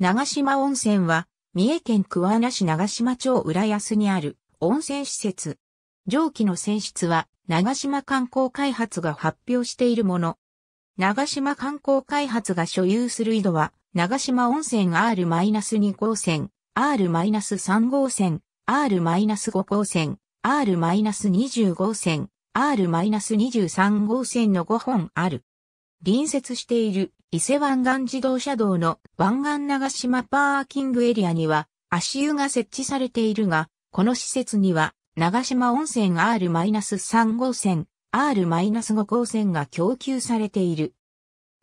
長島温泉は、三重県桑名市長島町浦安にある温泉施設。上記の泉質は、長島観光開発が発表しているもの。長島観光開発が所有する井戸は、長島温泉 R-2 号線、R-3 号線、R-5 号線、R-20 号線、R-23 号線の5本ある。隣接している伊勢湾岸自動車道の湾岸長島パーキングエリアには足湯が設置されているが、この施設には長島温泉 R-3 号線、R-5 号線が供給されている。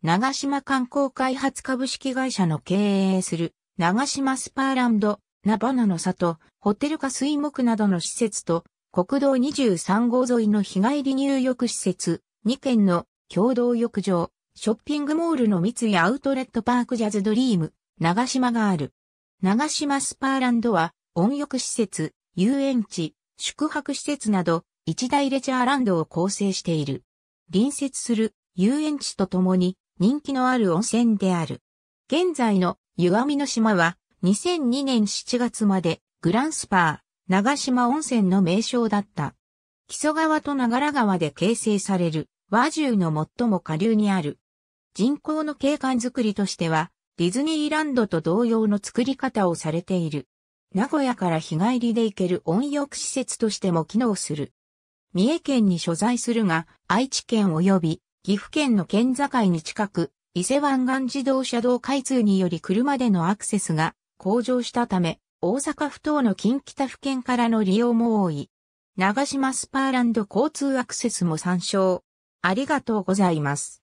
長島観光開発株式会社の経営する長島スパーランド、ナバナの里、ホテル化水木などの施設と国道23号沿いの日帰り入浴施設2軒の共同浴場、ショッピングモールの三井アウトレットパークジャズドリーム、長島がある。長島スパーランドは、温浴施設、遊園地、宿泊施設など、一大レジャーランドを構成している。隣接する遊園地とともに人気のある温泉である。現在の湯上の島は2002年7月までグランスパー、長島温泉の名称だった。木曽川と長良川で形成される和獣の最も下流にある人工の景観づくりとしては、ディズニーランドと同様の作り方をされている。名古屋から日帰りで行ける温浴施設としても機能する。三重県に所在するが、愛知県及び岐阜県の県境に近く、伊勢湾岸自動車道開通により車でのアクセスが向上したため、大阪府等の近北府県からの利用も多い。長島スパーランド交通アクセスも参照。ありがとうございます。